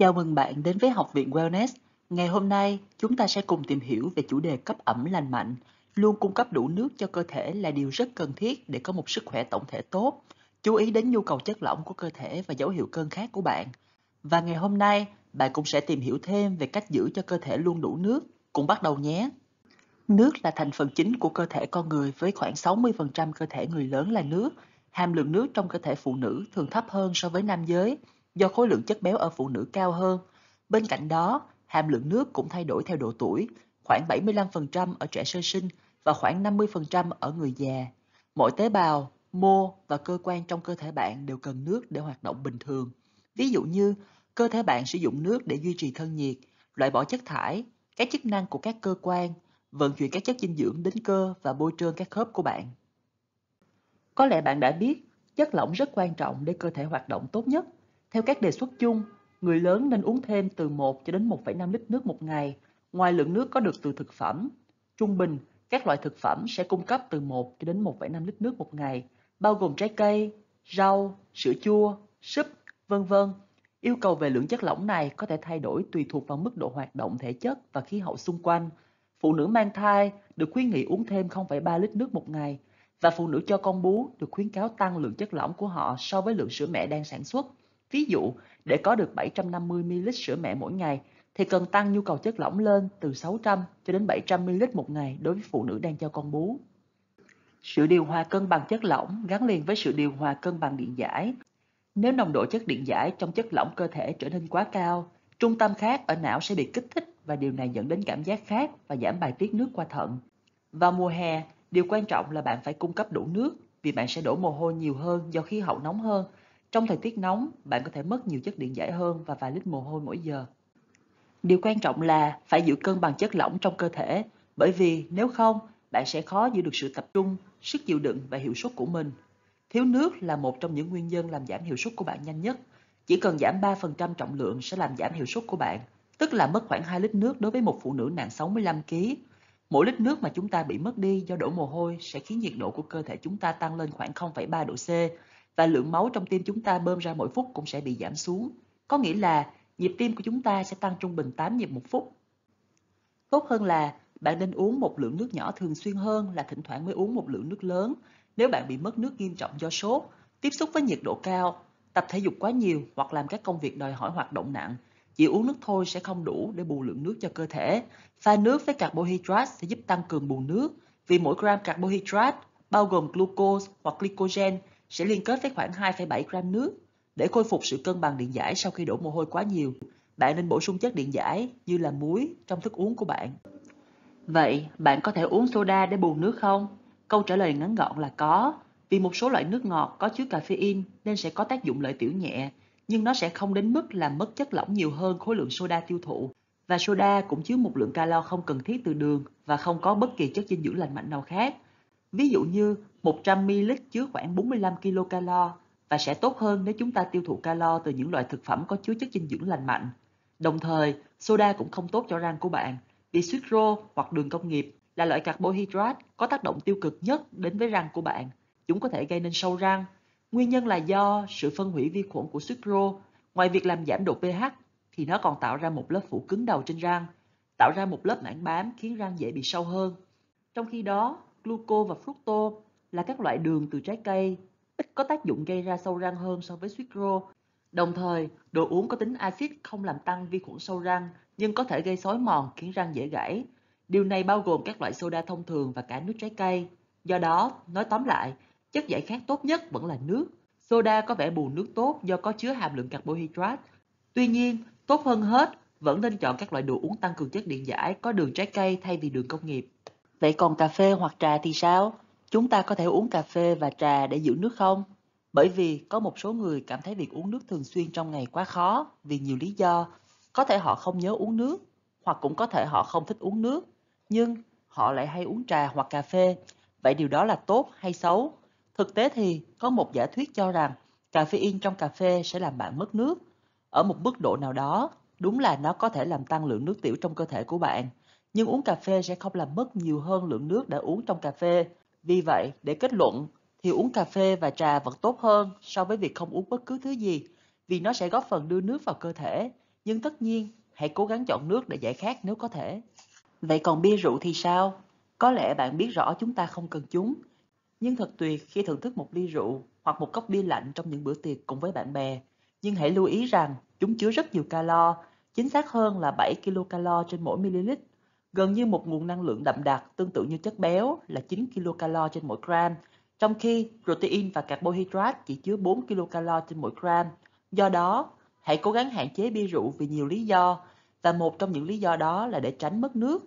Chào mừng bạn đến với Học viện Wellness. Ngày hôm nay, chúng ta sẽ cùng tìm hiểu về chủ đề cấp ẩm lành mạnh. Luôn cung cấp đủ nước cho cơ thể là điều rất cần thiết để có một sức khỏe tổng thể tốt. Chú ý đến nhu cầu chất lỏng của cơ thể và dấu hiệu cơn khát của bạn. Và ngày hôm nay, bạn cũng sẽ tìm hiểu thêm về cách giữ cho cơ thể luôn đủ nước. Cùng bắt đầu nhé! Nước là thành phần chính của cơ thể con người với khoảng 60% cơ thể người lớn là nước. Hàm lượng nước trong cơ thể phụ nữ thường thấp hơn so với nam giới – do khối lượng chất béo ở phụ nữ cao hơn. Bên cạnh đó, hàm lượng nước cũng thay đổi theo độ tuổi, khoảng 75% ở trẻ sơ sinh và khoảng 50% ở người già. Mỗi tế bào, mô và cơ quan trong cơ thể bạn đều cần nước để hoạt động bình thường. Ví dụ như, cơ thể bạn sử dụng nước để duy trì thân nhiệt, loại bỏ chất thải, các chức năng của các cơ quan, vận chuyển các chất dinh dưỡng đến cơ và bôi trơn các khớp của bạn. Có lẽ bạn đã biết, chất lỏng rất quan trọng để cơ thể hoạt động tốt nhất. Theo các đề xuất chung, người lớn nên uống thêm từ 1 cho đến 1,5 lít nước một ngày, ngoài lượng nước có được từ thực phẩm. Trung bình, các loại thực phẩm sẽ cung cấp từ 1 cho đến 1,5 lít nước một ngày, bao gồm trái cây, rau, sữa chua, súp, vân vân. Yêu cầu về lượng chất lỏng này có thể thay đổi tùy thuộc vào mức độ hoạt động thể chất và khí hậu xung quanh. Phụ nữ mang thai được khuyến nghị uống thêm 0,3 lít nước một ngày và phụ nữ cho con bú được khuyến cáo tăng lượng chất lỏng của họ so với lượng sữa mẹ đang sản xuất. Ví dụ, để có được 750 ml sữa mẹ mỗi ngày thì cần tăng nhu cầu chất lỏng lên từ 600 cho đến 700 ml một ngày đối với phụ nữ đang cho con bú. Sự điều hòa cân bằng chất lỏng gắn liền với sự điều hòa cân bằng điện giải. Nếu nồng độ chất điện giải trong chất lỏng cơ thể trở nên quá cao, trung tâm khác ở não sẽ bị kích thích và điều này dẫn đến cảm giác khát và giảm bài tiết nước qua thận. Vào mùa hè, điều quan trọng là bạn phải cung cấp đủ nước vì bạn sẽ đổ mồ hôi nhiều hơn do khí hậu nóng hơn trong thời tiết nóng, bạn có thể mất nhiều chất điện giải hơn và vài lít mồ hôi mỗi giờ. Điều quan trọng là phải giữ cân bằng chất lỏng trong cơ thể, bởi vì nếu không, bạn sẽ khó giữ được sự tập trung, sức chịu đựng và hiệu suất của mình. Thiếu nước là một trong những nguyên nhân làm giảm hiệu suất của bạn nhanh nhất. Chỉ cần giảm 3% trọng lượng sẽ làm giảm hiệu suất của bạn, tức là mất khoảng 2 lít nước đối với một phụ nữ nặng 65kg. Mỗi lít nước mà chúng ta bị mất đi do đổ mồ hôi sẽ khiến nhiệt độ của cơ thể chúng ta tăng lên khoảng 0,3 độ C, và lượng máu trong tim chúng ta bơm ra mỗi phút cũng sẽ bị giảm xuống. Có nghĩa là nhịp tim của chúng ta sẽ tăng trung bình 8 nhịp một phút. Tốt hơn là bạn nên uống một lượng nước nhỏ thường xuyên hơn là thỉnh thoảng mới uống một lượng nước lớn nếu bạn bị mất nước nghiêm trọng do sốt, tiếp xúc với nhiệt độ cao, tập thể dục quá nhiều hoặc làm các công việc đòi hỏi hoạt động nặng. Chỉ uống nước thôi sẽ không đủ để bù lượng nước cho cơ thể. Pha nước với carbohydrate sẽ giúp tăng cường bù nước vì mỗi gram carbohydrate bao gồm glucose hoặc glycogen sẽ liên kết với khoảng 2,7 gram nước. Để khôi phục sự cân bằng điện giải sau khi đổ mồ hôi quá nhiều, bạn nên bổ sung chất điện giải như là muối trong thức uống của bạn. Vậy, bạn có thể uống soda để bù nước không? Câu trả lời ngắn gọn là có, vì một số loại nước ngọt có chứa caffeine nên sẽ có tác dụng lợi tiểu nhẹ, nhưng nó sẽ không đến mức làm mất chất lỏng nhiều hơn khối lượng soda tiêu thụ. Và soda cũng chứa một lượng calo không cần thiết từ đường và không có bất kỳ chất dinh dưỡng lành mạnh nào khác. Ví dụ như 100ml chứa khoảng 45 kilocalo và sẽ tốt hơn nếu chúng ta tiêu thụ calo từ những loại thực phẩm có chứa chất dinh dưỡng lành mạnh. Đồng thời, soda cũng không tốt cho răng của bạn vì sucro hoặc đường công nghiệp là loại carbohydrate có tác động tiêu cực nhất đến với răng của bạn. Chúng có thể gây nên sâu răng. Nguyên nhân là do sự phân hủy vi khuẩn của sucro. Ngoài việc làm giảm độ pH thì nó còn tạo ra một lớp phủ cứng đầu trên răng, tạo ra một lớp mảng bám khiến răng dễ bị sâu hơn. Trong khi đó, gluco và fructo là các loại đường từ trái cây, ít có tác dụng gây ra sâu răng hơn so với suýt Đồng thời, đồ uống có tính axit không làm tăng vi khuẩn sâu răng nhưng có thể gây xói mòn khiến răng dễ gãy. Điều này bao gồm các loại soda thông thường và cả nước trái cây. Do đó, nói tóm lại, chất giải khát tốt nhất vẫn là nước. Soda có vẻ bù nước tốt do có chứa hàm lượng carbohydrate. Tuy nhiên, tốt hơn hết, vẫn nên chọn các loại đồ uống tăng cường chất điện giải có đường trái cây thay vì đường công nghiệp. Vậy còn cà phê hoặc trà thì sao? Chúng ta có thể uống cà phê và trà để giữ nước không? Bởi vì có một số người cảm thấy việc uống nước thường xuyên trong ngày quá khó vì nhiều lý do. Có thể họ không nhớ uống nước, hoặc cũng có thể họ không thích uống nước, nhưng họ lại hay uống trà hoặc cà phê. Vậy điều đó là tốt hay xấu? Thực tế thì có một giả thuyết cho rằng caffeine trong cà phê sẽ làm bạn mất nước. Ở một mức độ nào đó, đúng là nó có thể làm tăng lượng nước tiểu trong cơ thể của bạn nhưng uống cà phê sẽ không làm mất nhiều hơn lượng nước đã uống trong cà phê. Vì vậy, để kết luận, thì uống cà phê và trà vẫn tốt hơn so với việc không uống bất cứ thứ gì, vì nó sẽ góp phần đưa nước vào cơ thể. Nhưng tất nhiên, hãy cố gắng chọn nước để giải khát nếu có thể. Vậy còn bia rượu thì sao? Có lẽ bạn biết rõ chúng ta không cần chúng, nhưng thật tuyệt khi thưởng thức một ly rượu hoặc một cốc bia lạnh trong những bữa tiệc cùng với bạn bè. Nhưng hãy lưu ý rằng chúng chứa rất nhiều calo, chính xác hơn là 7 kcal trên mỗi ml gần như một nguồn năng lượng đậm đặc tương tự như chất béo là 9 kcal trên mỗi gram, trong khi protein và carbohydrate chỉ chứa 4 kcal trên mỗi gram. Do đó, hãy cố gắng hạn chế bia rượu vì nhiều lý do, và một trong những lý do đó là để tránh mất nước.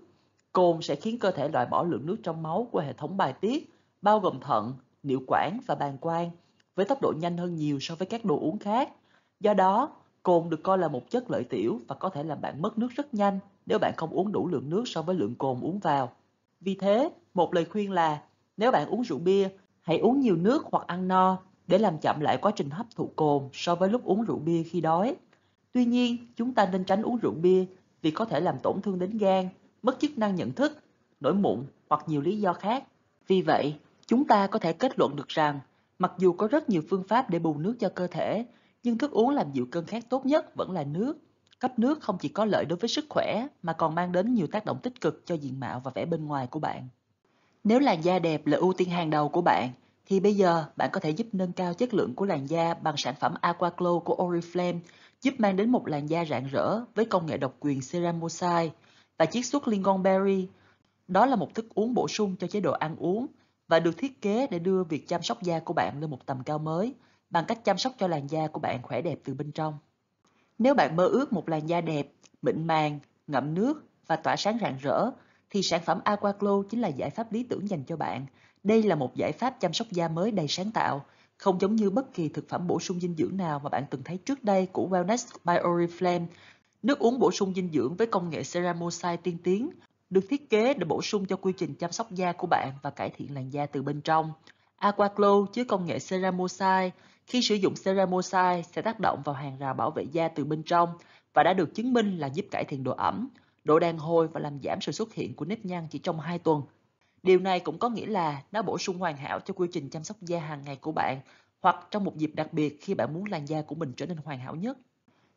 Cồn sẽ khiến cơ thể loại bỏ lượng nước trong máu của hệ thống bài tiết, bao gồm thận, niệu quản và bàng quang, với tốc độ nhanh hơn nhiều so với các đồ uống khác. Do đó, cồn được coi là một chất lợi tiểu và có thể làm bạn mất nước rất nhanh nếu bạn không uống đủ lượng nước so với lượng cồn uống vào. Vì thế, một lời khuyên là nếu bạn uống rượu bia, hãy uống nhiều nước hoặc ăn no để làm chậm lại quá trình hấp thụ cồn so với lúc uống rượu bia khi đói. Tuy nhiên, chúng ta nên tránh uống rượu bia vì có thể làm tổn thương đến gan, mất chức năng nhận thức, nổi mụn hoặc nhiều lý do khác. Vì vậy, chúng ta có thể kết luận được rằng mặc dù có rất nhiều phương pháp để bù nước cho cơ thể, nhưng thức uống làm dịu cơn khát tốt nhất vẫn là nước Cấp nước không chỉ có lợi đối với sức khỏe mà còn mang đến nhiều tác động tích cực cho diện mạo và vẻ bên ngoài của bạn. Nếu làn da đẹp là ưu tiên hàng đầu của bạn, thì bây giờ bạn có thể giúp nâng cao chất lượng của làn da bằng sản phẩm Aqua Glow của Oriflame, giúp mang đến một làn da rạng rỡ với công nghệ độc quyền Ceramosai và chiết xuất Lingon Berry. Đó là một thức uống bổ sung cho chế độ ăn uống và được thiết kế để đưa việc chăm sóc da của bạn lên một tầm cao mới bằng cách chăm sóc cho làn da của bạn khỏe đẹp từ bên trong. Nếu bạn mơ ước một làn da đẹp, mịn màng, ngậm nước và tỏa sáng rạng rỡ, thì sản phẩm Aquaclo chính là giải pháp lý tưởng dành cho bạn. Đây là một giải pháp chăm sóc da mới đầy sáng tạo, không giống như bất kỳ thực phẩm bổ sung dinh dưỡng nào mà bạn từng thấy trước đây của Wellness by Oriflame. Nước uống bổ sung dinh dưỡng với công nghệ ceramosai tiên tiến được thiết kế để bổ sung cho quy trình chăm sóc da của bạn và cải thiện làn da từ bên trong. Aquaclo chứa công nghệ ceramosai khi sử dụng ceramoside sẽ tác động vào hàng rào bảo vệ da từ bên trong và đã được chứng minh là giúp cải thiện độ ẩm, độ đàn hồi và làm giảm sự xuất hiện của nếp nhăn chỉ trong 2 tuần. Điều này cũng có nghĩa là nó bổ sung hoàn hảo cho quy trình chăm sóc da hàng ngày của bạn hoặc trong một dịp đặc biệt khi bạn muốn làn da của mình trở nên hoàn hảo nhất.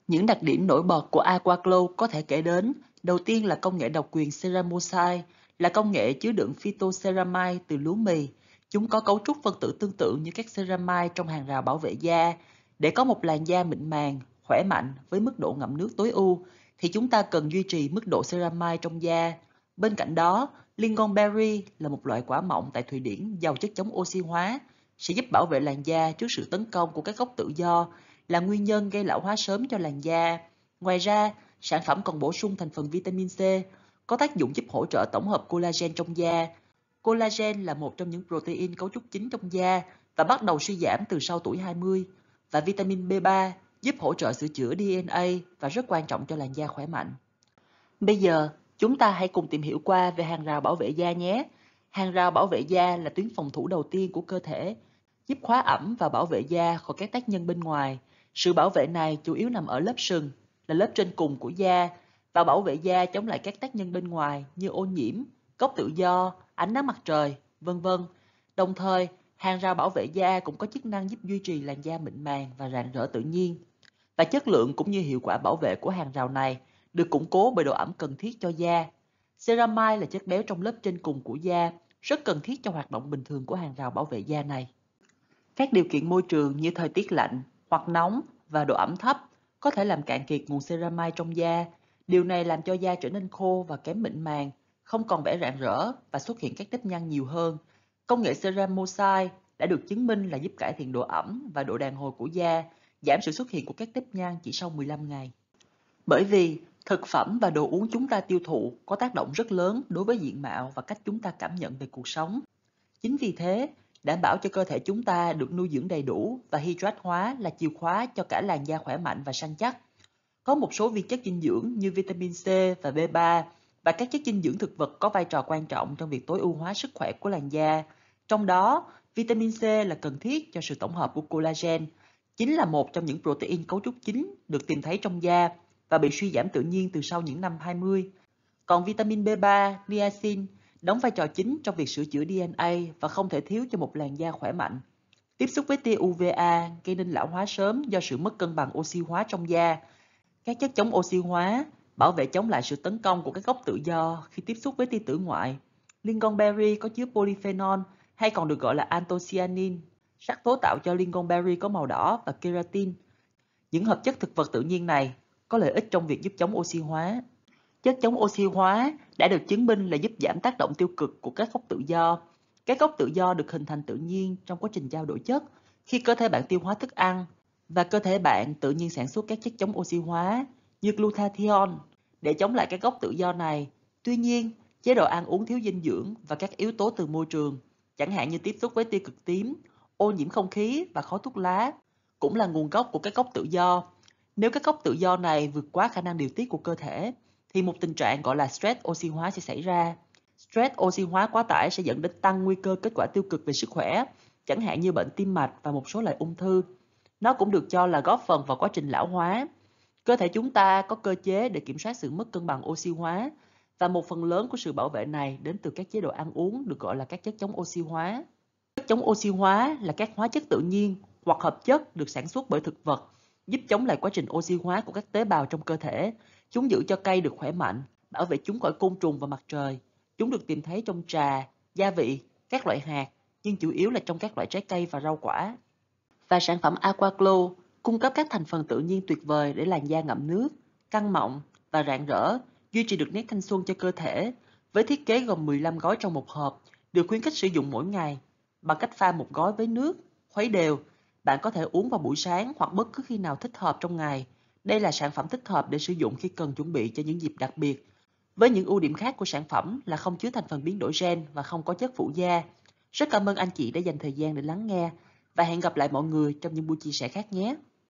Những đặc điểm nổi bật của Aquaglow có thể kể đến, đầu tiên là công nghệ độc quyền ceramoside, là công nghệ chứa đựng phytoceramide từ lúa mì, Chúng có cấu trúc phân tử tương tự như các ceramide trong hàng rào bảo vệ da. Để có một làn da mịn màng, khỏe mạnh với mức độ ngậm nước tối ưu, thì chúng ta cần duy trì mức độ ceramide trong da. Bên cạnh đó, lingonberry là một loại quả mọng tại Thụy Điển giàu chất chống oxy hóa, sẽ giúp bảo vệ làn da trước sự tấn công của các gốc tự do, là nguyên nhân gây lão hóa sớm cho làn da. Ngoài ra, sản phẩm còn bổ sung thành phần vitamin C, có tác dụng giúp hỗ trợ tổng hợp collagen trong da, Collagen là một trong những protein cấu trúc chính trong da và bắt đầu suy giảm từ sau tuổi 20 và vitamin B3 giúp hỗ trợ sửa chữa DNA và rất quan trọng cho làn da khỏe mạnh. Bây giờ, chúng ta hãy cùng tìm hiểu qua về hàng rào bảo vệ da nhé. Hàng rào bảo vệ da là tuyến phòng thủ đầu tiên của cơ thể, giúp khóa ẩm và bảo vệ da khỏi các tác nhân bên ngoài. Sự bảo vệ này chủ yếu nằm ở lớp sừng, là lớp trên cùng của da, và bảo vệ da chống lại các tác nhân bên ngoài như ô nhiễm, gốc tự do, ánh nắng mặt trời, vân vân. Đồng thời, hàng rào bảo vệ da cũng có chức năng giúp duy trì làn da mịn màng và rạng rỡ tự nhiên. Và chất lượng cũng như hiệu quả bảo vệ của hàng rào này được củng cố bởi độ ẩm cần thiết cho da. Ceramide là chất béo trong lớp trên cùng của da, rất cần thiết cho hoạt động bình thường của hàng rào bảo vệ da này. Các điều kiện môi trường như thời tiết lạnh hoặc nóng và độ ẩm thấp có thể làm cạn kiệt nguồn ceramide trong da. Điều này làm cho da trở nên khô và kém mịn màng, không còn vẻ rạng rỡ và xuất hiện các nếp nhăn nhiều hơn. Công nghệ serum mosaic đã được chứng minh là giúp cải thiện độ ẩm và độ đàn hồi của da, giảm sự xuất hiện của các nếp nhăn chỉ sau 15 ngày. Bởi vì thực phẩm và đồ uống chúng ta tiêu thụ có tác động rất lớn đối với diện mạo và cách chúng ta cảm nhận về cuộc sống. Chính vì thế, đảm bảo cho cơ thể chúng ta được nuôi dưỡng đầy đủ và hydrat hóa là chìa khóa cho cả làn da khỏe mạnh và săn chắc. Có một số vi chất dinh dưỡng như vitamin C và B3 và các chất dinh dưỡng thực vật có vai trò quan trọng trong việc tối ưu hóa sức khỏe của làn da. Trong đó, vitamin C là cần thiết cho sự tổng hợp của collagen, chính là một trong những protein cấu trúc chính được tìm thấy trong da và bị suy giảm tự nhiên từ sau những năm 20. Còn vitamin B3, niacin đóng vai trò chính trong việc sửa chữa DNA và không thể thiếu cho một làn da khỏe mạnh. Tiếp xúc với tia UVA gây nên lão hóa sớm do sự mất cân bằng oxy hóa trong da. Các chất chống oxy hóa bảo vệ chống lại sự tấn công của các gốc tự do khi tiếp xúc với tia tử ngoại. Lingon berry có chứa polyphenol hay còn được gọi là anthocyanin, sắc tố tạo cho lingon berry có màu đỏ và keratin. Những hợp chất thực vật tự nhiên này có lợi ích trong việc giúp chống oxy hóa. Chất chống oxy hóa đã được chứng minh là giúp giảm tác động tiêu cực của các gốc tự do. Các gốc tự do được hình thành tự nhiên trong quá trình trao đổi chất khi cơ thể bạn tiêu hóa thức ăn và cơ thể bạn tự nhiên sản xuất các chất chống oxy hóa như glutathione để chống lại các gốc tự do này. Tuy nhiên, chế độ ăn uống thiếu dinh dưỡng và các yếu tố từ môi trường, chẳng hạn như tiếp xúc với tia cực tím, ô nhiễm không khí và khói thuốc lá, cũng là nguồn gốc của các gốc tự do. Nếu các gốc tự do này vượt quá khả năng điều tiết của cơ thể, thì một tình trạng gọi là stress oxy hóa sẽ xảy ra. Stress oxy hóa quá tải sẽ dẫn đến tăng nguy cơ kết quả tiêu cực về sức khỏe, chẳng hạn như bệnh tim mạch và một số loại ung thư. Nó cũng được cho là góp phần vào quá trình lão hóa, Cơ thể chúng ta có cơ chế để kiểm soát sự mất cân bằng oxy hóa và một phần lớn của sự bảo vệ này đến từ các chế độ ăn uống được gọi là các chất chống oxy hóa. Chất chống oxy hóa là các hóa chất tự nhiên hoặc hợp chất được sản xuất bởi thực vật giúp chống lại quá trình oxy hóa của các tế bào trong cơ thể. Chúng giữ cho cây được khỏe mạnh, bảo vệ chúng khỏi côn trùng và mặt trời. Chúng được tìm thấy trong trà, gia vị, các loại hạt, nhưng chủ yếu là trong các loại trái cây và rau quả. Và sản phẩm Aquaclo cung cấp các thành phần tự nhiên tuyệt vời để làn da ngậm nước, căng mọng và rạng rỡ, duy trì được nét thanh xuân cho cơ thể, với thiết kế gồm 15 gói trong một hộp, được khuyến khích sử dụng mỗi ngày. Bằng cách pha một gói với nước, khuấy đều, bạn có thể uống vào buổi sáng hoặc bất cứ khi nào thích hợp trong ngày. Đây là sản phẩm thích hợp để sử dụng khi cần chuẩn bị cho những dịp đặc biệt. Với những ưu điểm khác của sản phẩm là không chứa thành phần biến đổi gen và không có chất phụ da. Rất cảm ơn anh chị đã dành thời gian để lắng nghe và hẹn gặp lại mọi người trong những buổi chia sẻ khác nhé.